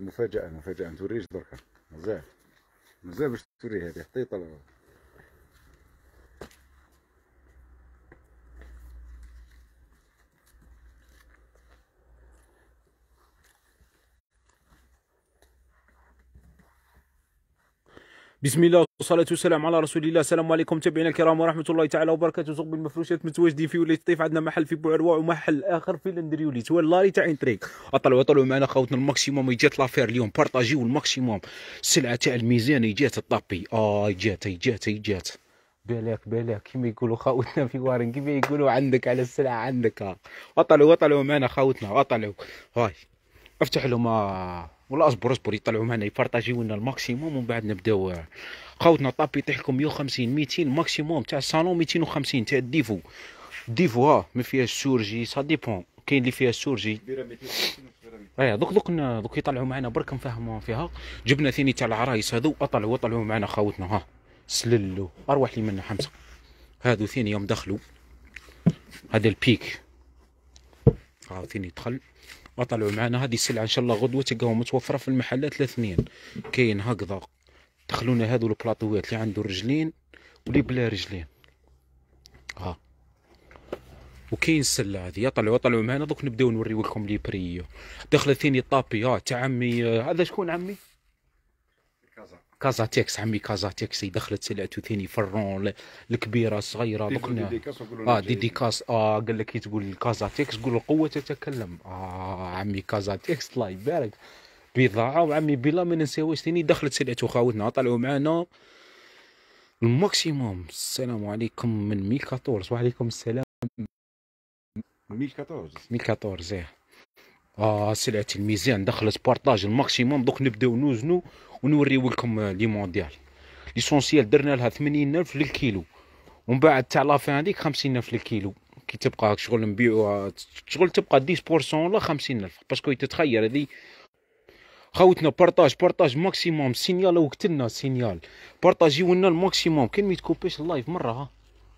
مفاجأة مفاجأة نوريش دركا مازال مازال باش توري هذه حطيت بسم الله والصلاة والسلام على رسول الله السلام عليكم متابعينا الكرام ورحمة الله تعالى وبركاته سوق المفروشات متواجدين في ولاية الطيف عندنا محل في بوعروا ومحل آخر في لندريوليت هو اللاري تاع انتريك اطلعوا اطلعوا معنا خوتنا الماكسيموم جات لافير اليوم بارطاجيو الماكسيموم السلعة تاع الميزان جات الطابي اه جات جات جات بالك بالك كيما يقولوا خوتنا في وارن كيما يقولوا عندك على السلعة عندك اطلعوا اطلعوا معنا خوتنا اطلعوا هاي افتح لهم آه. ولا اصبر اصبر يطلعوا معنا يبارطاجيو لنا الماكسيموم ومن بعد نبداو خاوتنا آه، طاب يطيح لكم 150 200 الماكسيموم تاع الصالون 250 تاع الديفو ديفو ها آه، ما فيهاش سورجي سا ديبون كاين اللي فيها السورجي ايه دوك دوك دوك يطلعوا معنا برك نفهموا فيها جبنا ثاني تاع العرايس هذو اطلعوا اطلعوا معنا خاوتنا ها سللو اروح لي منا حمزه هذو ثاني يوم دخلوا هذا البيك ها آه، ثاني دخل وطلعوا معنا هذه السلعه ان شاء الله غدوه تلقاوها متوفره في المحلات الاثنين كاين هكذا دخلونا هذو البلاطوات اللي عنده رجلين واللي بلا رجلين ها وكاين السله هذه طلعوا طلعوا معنا دوك نبداو نوريو لكم لي بري دخلت ثاني الطابي تاع عمي هذا شكون عمي كازا تيكس عمي كازا كازاتيكس دخلت سلعته ثاني فرون الكبيره الصغيره آه، دي اه ديديكاس اه قال لك كي إيه تقول تيكس قول القوه تتكلم اه عمي كازا تيكس الله يبارك بضاعه وعمي بلا ما ننساوش ثاني دخلت سلعته خاوتنا طلعوا معنا الماكسيموم السلام عليكم من 2014 وعليكم السلام 2014 2014 ايه اه سلعه الميزان دخلت بارطاج الماكسيموم دوك نبداو نوزنو ونوريو لكم لي مونديال ليسونسيال درنا لها 80000 للكيلو ومن بعد تاع لافان هذيك 50000 للكيلو كي تبقى شغل نبيعوها شغل تبقى 10% ولا 50000 باسكو تتخير هذه خوتنا بارطاج بارطاج ماكسيموم سينيال وقتلنا سينيال بارطاجيو لنا الماكسيموم كان ما اللايف مره ها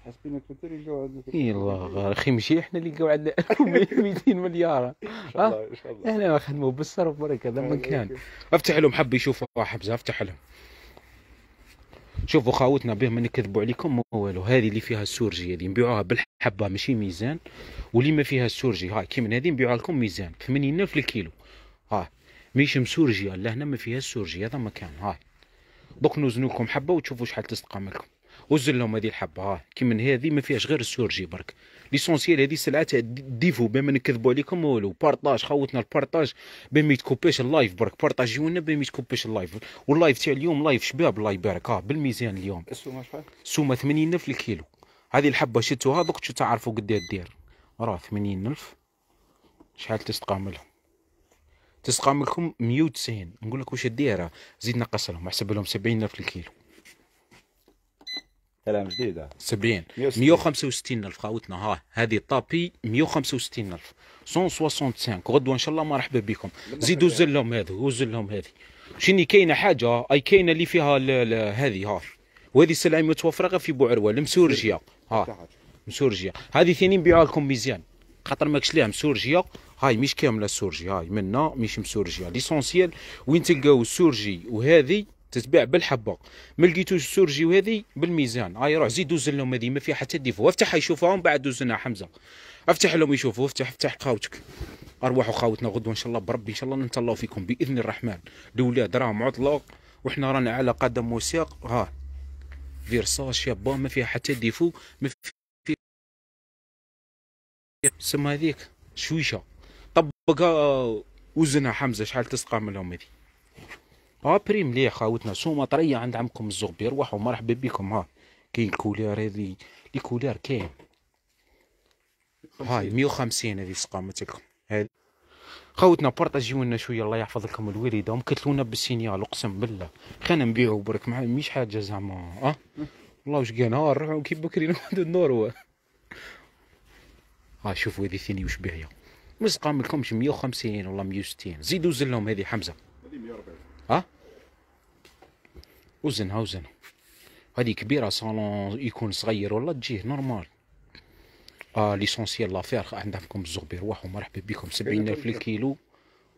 حسبنا انت اللي لقاو عندنا يلا غير اخي ماشي احنا اللي لقاو عندنا 200 مليار ان شاء الله ان شاء الله احنا نخدموا بالصرف بركه لما كان افتح لهم حب يشوفوا حبزه افتح لهم شوفوا خاوتنا به ما نكذبوا عليكم ما والو هذه اللي فيها السورجي هذه نبيعوها بالحبه ماشي ميزان واللي ما فيها السورجي هاي كي من هذه نبيعوها لكم ميزان 80 الف الكيلو ها ماشي مسورجي لا هنا ما فيها السورجي هذا مكان هاي دوك نوزنوكم حبه وتشوفوا شحال تستقام لكم وزل لهم هذه الحبه ها كي من هذه ما فيهاش غير السورجي برك ليسونسيال هذه سلعه ديفو بما نكذبوا عليكم والو بارطاج خوتنا البارطاج بما يتكوبيش اللايف برك بارطاجيونا بما يتكوبيش اللايف واللايف تاع اليوم لايف شباب الله يبارك ها بالميزان اليوم السومه شحال السومه الف الكيلو هذه الحبه شتوها دوك تعرفوا قد دير راه 80000 شحال تستقاملهم تستقاملكم 190 نقول لك واش دير زيد نقص لهم حسب لهم 70000 الكيلو كلام جديد 70 165 الف خاوتنا ها هذه طابي 165 الف 165 غدوه ان شاء الله مرحبا بكم زيدوا زل لهم هذو وزل لهم هذه شني كاينه حاجه اي كاينه اللي فيها هذه ها وهذه السلعه متوفره غير في بوعروه المسورجيا ها مسورجيا هذه ثاني نبيعها لكم مزيان خاطر ماكش ليها مسورجيا هاي مش كامله السورجي هاي منا مش مسورجيا ليسونسيال وين تلقاو السورجي وهذه تتباع بالحبه ما لقيتوش سورجي وهذه بالميزان هاي آه، روح زيد دوز لهم هذه ما فيها حتى ديفو افتحها يشوفوها ومن بعد دوز لنا حمزه افتح لهم يشوفوا افتح افتح قاوتك ارواحوا خاوتنا غدوه ان شاء الله بربي ان شاء الله نتهلاو فيكم باذن الرحمن الاولاد راهم عطله وحنا رانا على قدم وساق ها فيرسا شابه ما فيها حتى ديفو ما فيها سما هذيك شويشه طبقها آه، وزنها حمزه شحال تسقى من لهم هذه ابري مليح خاوتنا سوما طريه عند عمكم الزغبير روحو مرحبا بكم ها كاين الكولير هذه كولير كاين هاي 150 هذه سقامتكم هذه خوتنا بارطاجيونا شويه الله يحفظ لكم الوالده ومكتلونا بالسينيال اقسم بالله خلينا نبيعو برك ما مش حاجه زعما ها والله واش كان ها نروحو كي بكري نقعد النور ها شوفوا هذه ثاني واش باهيه ما مية لكمش 150 ولا 160 زيدوا زلهم هذه حمزه هذه 140 ها وزنها وزنها هذه كبيره صالون يكون صغير والله تجيه نورمال آه ليسونسيال لافير عندكم الزغبير واحد مرحبا بكم سبعين الف أيوة، للكيلو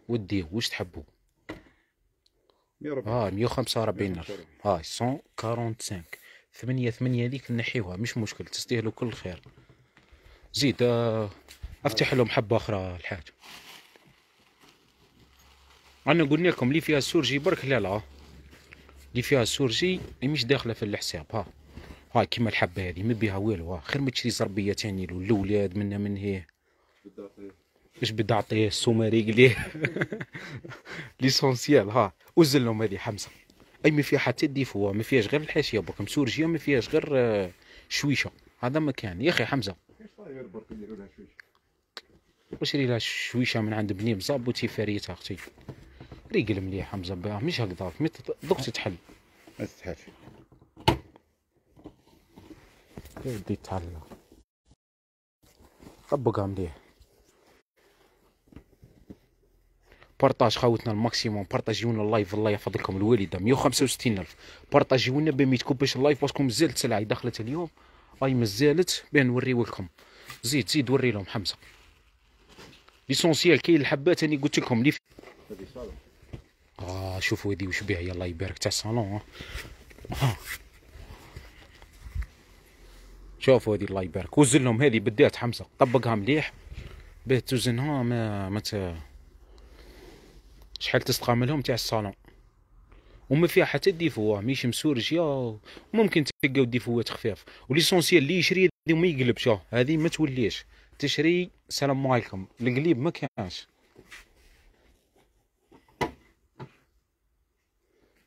وديه واش تحبوا اه وربعين الف اه 145 ثمانية ثمانية هذيك نحيوها مش مشكل تستاهلوا كل خير زيد آه افتح لهم حبه اخرى الحاجه انا قلنا لكم اللي فيها السورجي برك لا لا اللي فيها السورجي اللي مش داخله في الحساب ها ها كيما الحبه هذه ما بيها والو ها خير ما تشري زربيه تاني للولاد منا من هيه اش بدي اعطيه السومري قليه ليسونسيال ها وزن لهم هذه حمزه اي ما فيها حتى ديفو ما فيهاش غير الحاشيه برك مسورجيه ما فيهاش غير آه، شويشه هذا مكان يا اخي حمزه وشري لها شويشه من عند بني مزاب وتيفاريت اختي ريقل مليح مزبيها آه، مش هكذا مي ضغطي تحل ما تتحل يدي تحل طبقها مليح بارطاج خاوتنا الماكسيموم بارطاجيونا اللايف الله يحفظكم الوالده 165 الف بارطاجيونا باه ما يتكبش اللايف باسكو مازال السلعه دخلت اليوم اي مازالت باه نوريو لكم زيد زيد وري لهم حمزه ليسونسيال كاين الحبات اني قلت لكم لي آه شوفوا هذه وش بها يلا يبارك تاع الصالون آه. آه. شوفوا هذه الله يبارك وزن لهم هذه بديت حمزه طبقها مليح باه توزنها ما ما مت... شحال تستقاملهم تاع الصالون وما فيها حتى ديفوا ميش مسورجية ممكن تلقاو ديفوات خفاف وليسونسيال اللي يشري هذه ما يقلبش هذه ما توليش تشري سلام عليكم القليب ما كانش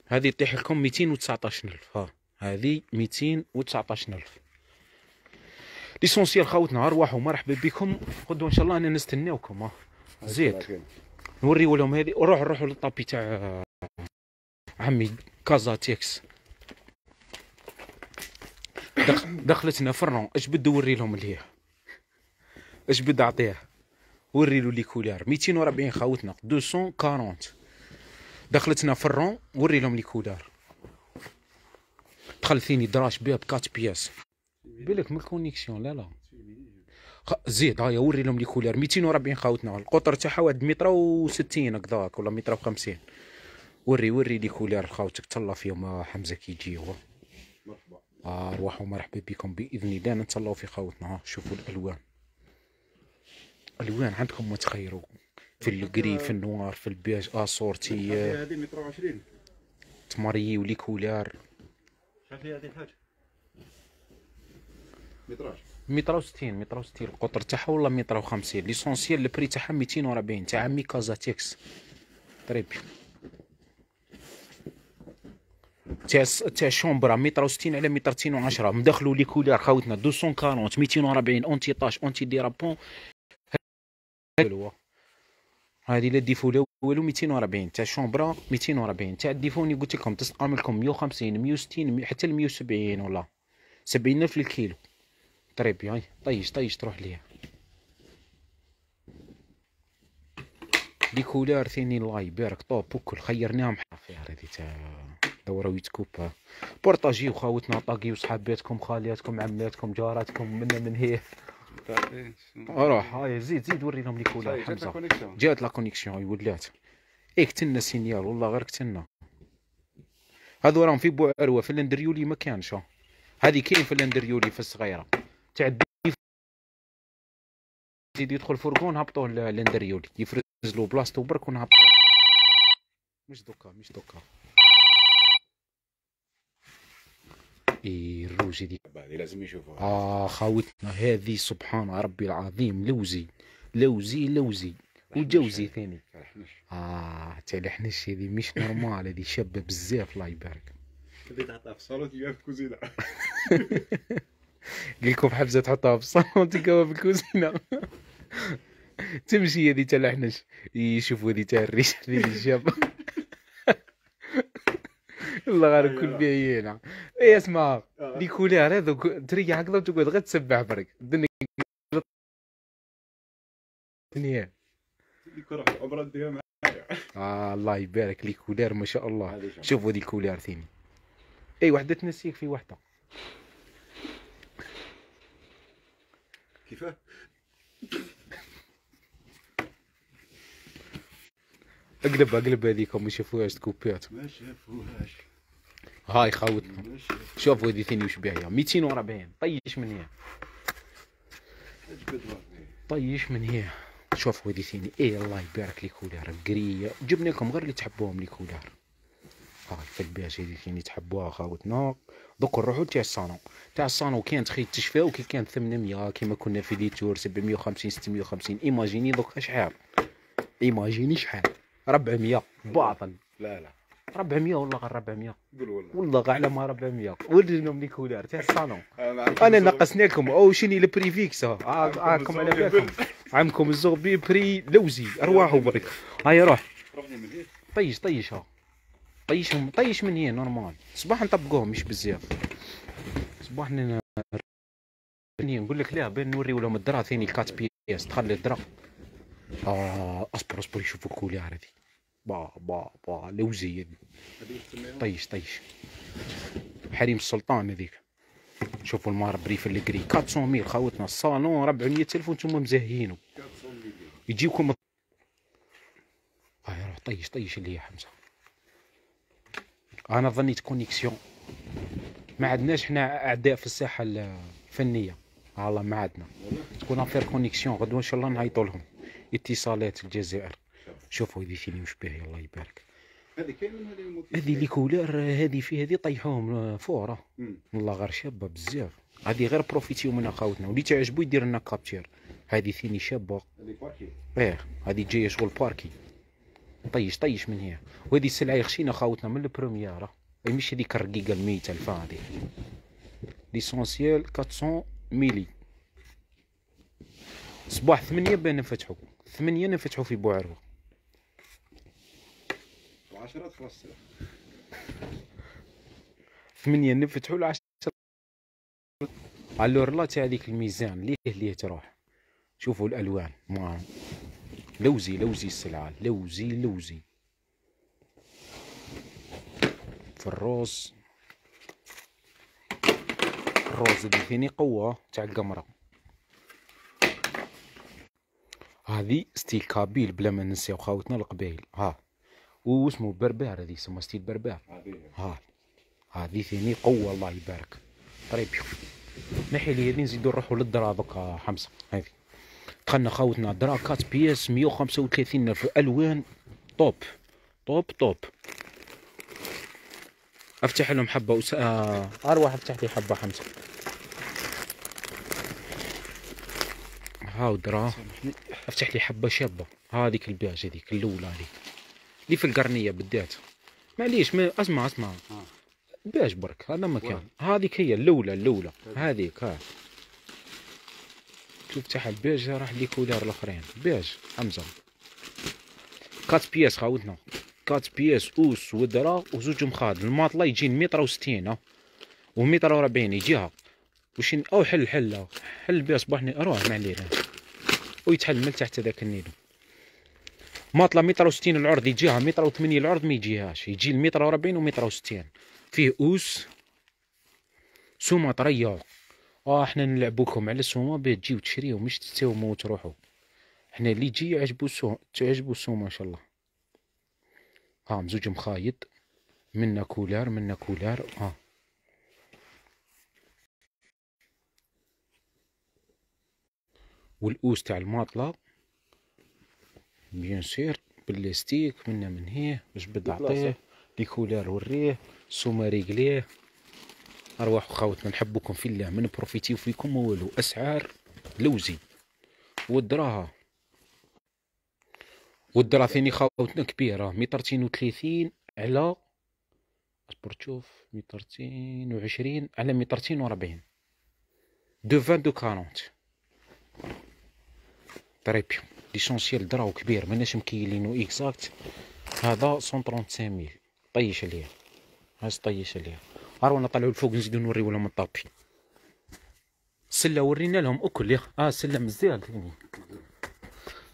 هذه طيح لكم 219000 ها هذه 219000 ليسونسيال خاوت نهار مرحبا بكم غدوه ان شاء الله انا نستناوكم ها زيد نوريو لهم هذه روح روحوا للطابي تاع عمي كازا تيكس دخلتنا فرنون اش بده وري لهم هي اش بد اعطيه وري له لي كولار 240 خاوتنا 240 دخلتنا في الرون وري لهم الكودار دخل فيني دراش بيها بكات بياس بالك من الكونيكسيون لا لا زيد هايا وري لهم الكولار 240 خاوتنا القطر تاعها واحد متر و60 هكذاك ولا متر و50 وري وري لي كولار لخاوتك تهلا فيهم آه، حمزه كيجي هو مرحبا ارواح آه، ومرحبا بكم باذن الله نتهلاو في خاوتنا شوفوا الالوان الوان عندكم ما تخيروا في الكري في النوار في البيج اسورتي هذه مترو 20 تماري ولي كولار شحال فيها هذه الحاجه متراج متر و60 متر و60 القطر تاعها ولا متر و50 ليسونسيال البري تاعها 240 تاع ميكازا تيكس تريبي تاع تاع شومبرا متر و60 على متر 210 مدخلوا لي كولير خاوتنا 240 240 اونتي طاش اونتي ديرابون هو هذه لا ديفو لا والو 240 تاع الشومبرا 240 تاع الديفوني قلت لكم تسقم لكم 150 160 حتى ل 170 ولا سبعين الف للكيلو طري بيان طيش طيش تروح ليها دي ثاني الله يبارك طوب وكل خيرناهم حافي هذه تاع دوره ويتكوب بارطاجيو خاوتنا طاقي وصحاباتكم خالياتكم عماتكم جاراتكم منا من هي اروح روح هاي زيد زيد ورينهم نيكولا حمزه جات لا كونيكسيون ولات ايه كتلنا سينيال والله غير كتلنا هادو راهم في بوعروه في الاندريولي ما كانش هذه كاين في الاندريولي في الصغيره تاع زيد يدخل فرقون هبطوه الاندريولي يفرز له بلاصتو برك ونهبطوه مش دوكا مش دوكا الروجي دي لازم يشوفوها اه خاوتنا هذه سبحان ربي العظيم لوزي لوزي لوزي وجوزي ثاني اه تاع الحنش هذه مش نورمال هذه شابه بزاف الله يبارك اللي تحطها في الصالون تلقاها في الكوزينه قال لكم حفزه تحطها في الصالون تلقاها في الكوزينه تمشي هذه تاع الحنش يشوفوا هذه تاع الريش هذه الشابه والله غير أيوة. كل هي اي اسمع لي آه. آه. كولي على دوك الدريه هكذا وتقعد غير تسبح برك الدنيا الدنيا ديك روح العمره معايا اه الله يبارك لي كولير ما شاء الله شوفوا هذه الكولار ثاني اي وحده تنسيك في وحده كيفاه اقلب اقلب هذيكم ما شافوهاش تكوبيات ما شافوهاش هاي خاوت شوف ودي ثاني وش بيها 240 طيش من هنا طيش من هنا شوف ودي ثاني اي الله يبارك لي كولار قريه جبنا لكم غير اللي تحبوهم لي كولار هاي في الباش هذي ثاني تحبوها خاوتنا دوك نروحو تاع الصانو تاع الصانو كانت خي تشفى وكي كانت 800 كيما كنا في دي تور 750 650 ايماجيني دوك شحال ايماجيني شحال 400 باطل لا لا 400 والله غير 400 قول والله والله غير على ما 400 ورينا لي كولار تاع الصالون انا ناقصني لكم او شني البريفيكس راكم على بالكم عمكم الزغبي بري لوزي ارواح وبرك هاي روح طيش طيش ها طيش طيش من هي نورمال صباح نطبقوهم مش بزاف صباح نقول لك لا بين نوريو لهم الدرا ثاني الكات بي اس الدرا اه اصبر اصبر يشوفوا الكولار هذه با با با لو زيد طيش طيش حريم السلطان هذيك شوفوا المار بريف الكري 400 ميل خاوتنا الصالون 400 الف وانتم مزهينو يجيكم اه روح طيش طيش اللي يا حمزه انا ظنيت كونيكسيون ما عندناش حنا اعداء في الساحه الفنيه والله ما عندنا تكون افير كونيكسيون غدوه ان شاء الله نعيطوا لهم اتصالات الجزائر شوفوا هذه فيني واش باهي الله يبارك هذه كاين هذه لي هذه في هذه طيحوهم آه، فوره والله غير شابه بزاف هذه غير بروفيتيو من اخواتنا واللي تعجبو يدير لنا كابتير هذه ثاني شابه هذه باركي هذه جايه شغل باركي طيش طيش من هي وهذه السلعه خشينا خاوتنا من البروميير إيه، مش هذيك الرقيقه الميته الفا هذه ليسونسيال 400 ميلي صباح ثمانية بان نفتحو ثمانية نفتحو في بوعرو 10 تخلص 8 نفتحوا ل 10 الورلا تاع هذيك الميزان ليه ليه تروح شوفوا الالوان ما لوزي لوزي السلعه لوزي لوزي في الروز الروز اللي فيني قوه تاع القمره هذه ستيل كابيل بلا ما ننساو خاوتنا القبايل ها واسمه بربار هذه سموها ستيل بربار ها هذه ثاني قوه الله يبارك طريب شوف نحي لي هذه نزيدو نروحو للدرا دوكا حمزه هذه دخلنا خاوتنا درا كات مية وخمسة وثلاثين الف الوان طوب طوب طوب افتح لهم حبه وس... آه... اروح افتح لي حبه حمصة هاو درا افتح لي حبه شابه هذيك البياج هذيك الاولى هذيك اللي في القرنيه بالذات معليش ما اسمع اسمع آه. باش برك هذا مكان هذيك هي الاولى الاولى طيب. هذيك ها شوف تاع البيج راح لي كولار الاخرين بيج حمزه كات بياس خاوتنا كات بياس اوس ودرا وزوج مخاد الماطله يجي متر و60 ومتر و40 يجيها وش او حل حله حل بياس بحني اروح معليه ويتحل من تحت هذاك النيلو ماطله متر وستين العرض يجيها متر وثمانية العرض ما يجيهاش يجي المتر وربعين ومتر وستين فيه اوس سومه طريه اه حنا نلعبوكم على السومه باه تجيو تشريو مش مو وتروحو حنا اللي يجي يعجبو سو تعجبو السومه ان شاء الله ها مزوج مخايط منا كولار منا كولار ها آه. والاوس تاع الماطله بيان سير بلاستيك منا من باش بد عطيه الكولار وريه سوما قليه ارواحوا خاوتنا نحبكم في الله من بروفيتيو فيكم والو اسعار لوزي والدراها والدرا ثاني خاوتنا كبيرة و وثلاثين على اصبر تشوف و وعشرين على و وربعين دو فان دو كارونت تري ليشونسيال دراو كبير ماناش مكيلينو اكزاكت هذا 135000 طيش عليا هاز طيش عليها هارو نطلعو الفوق نزيدو نوريو لهم الطابي سله ورينا لهم اكل ياخ اه سله مزيان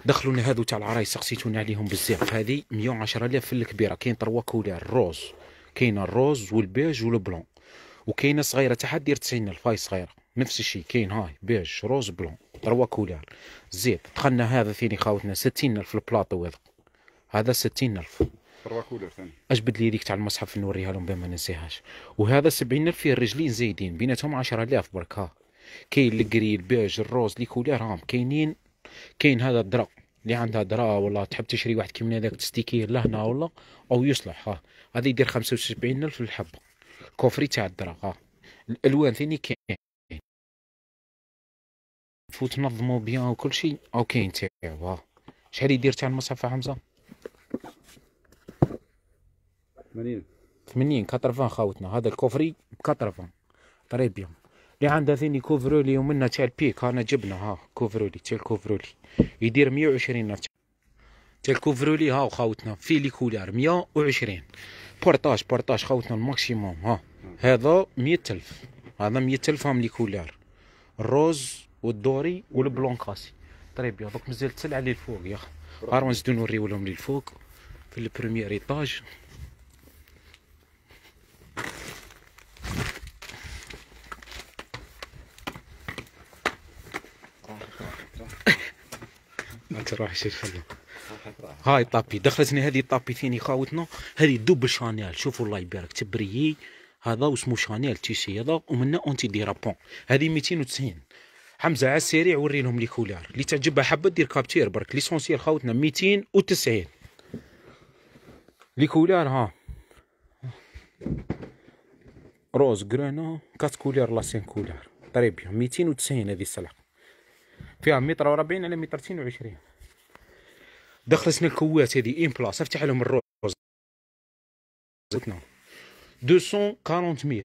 دخلونا هادو تاع العرايس سقسيتونا عليهم بزاف هذه 110000 في الكبيره كاين تروا كولار الروز البيج الروز والبيج والبلون وكاينه صغيره تاع دير 90000 هاي صغيره نفس الشيء كاين هاي بيج روز بلون تروا كولان يعني. زيد دخلنا هذا ثاني خاوتنا الف البلاطو هذا هذا الف تروا كولر ثاني اجبد لي هذيك تاع المصحف نوريها لهم بما ننساهاش وهذا الف فيه الرجلين زايدين بيناتهم 10000 برك ها كاين الكري البيج الروز لي كولير راهم كاينين كاين هذا الدرا اللي عندها درا والله تحب تشري واحد كيما هذاك تستيكيه لهنا والله او يصلح ها هذا يدير الف الحبه كوفري تاع الدرا ها الالوان ثاني كاين وتنظموا بيان وكلشي اوكي انت تاعو شحال يدير تاع المصحف حمزه 80 80 80 خاوتنا هذا الكوفري ب 80 طري بيان اللي عندها ثاني كوفرولي ومنا تاع البيك انا جبنا ها كوفرولي تاع الكوفرولي يدير 120 تاع الكوفرولي ها خاوتنا في لي كولار 120 بورتاج بورتاج خاوتنا الماكسيموم ها نعم. هذا 100000 هذا 100000 هم لي كولار الروز والدوري والبلون كاسي طري بيان دوك مازال السلعه اللي الفوق يا ياخ غير نزيدو نوريولهم لي الفوق في البروميير ايطاج ما تروحش الفلو هاي طابي دخلتني هذه طابي ثاني خاوتنا هذه دوب شانيل شوفوا الله يبارك تبريي هذا واسمو شانيل تيشي هذا ومنه اونتي ديرابون هذه 290 حمزه على السريع وري لهم كولار اللي تعجبها حبه دير كابتير برك ليسونسيال خاوتنا 290 لي كولار ها روز غرينا كات كولار لا سين كولار طريب 290 هذه السلعه فيها متر و40 على متر 22 دخلتنا الكوات هذه ان بلاص افتح لهم الروز 240 ميل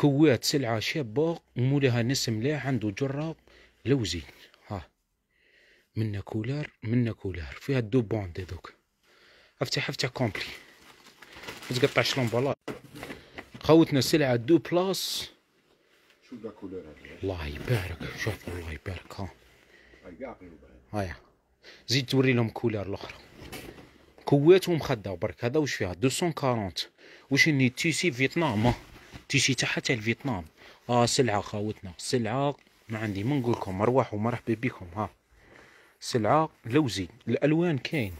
كوات سلعة شابة ومولها ناس ملاح عنده جرة لوزين ها منا كولار منا كولار فيها دو بوند هذوك افتح افتح كومبلي متقطعش لومبالات خوتنا سلعة دو بلاس الله يبارك شوف الله يبارك ها هيا زيد توري لهم كولار الاخرى كوات ومخدة برك هذا واش فيها 240 واش ني تيسي فيتنام تيجي تحت الفيتنام اه سلعه خاوتنا سلعه ما عندي ما نقولكم مروح ومرحبا بكم ها سلعه لوزي الالوان كاين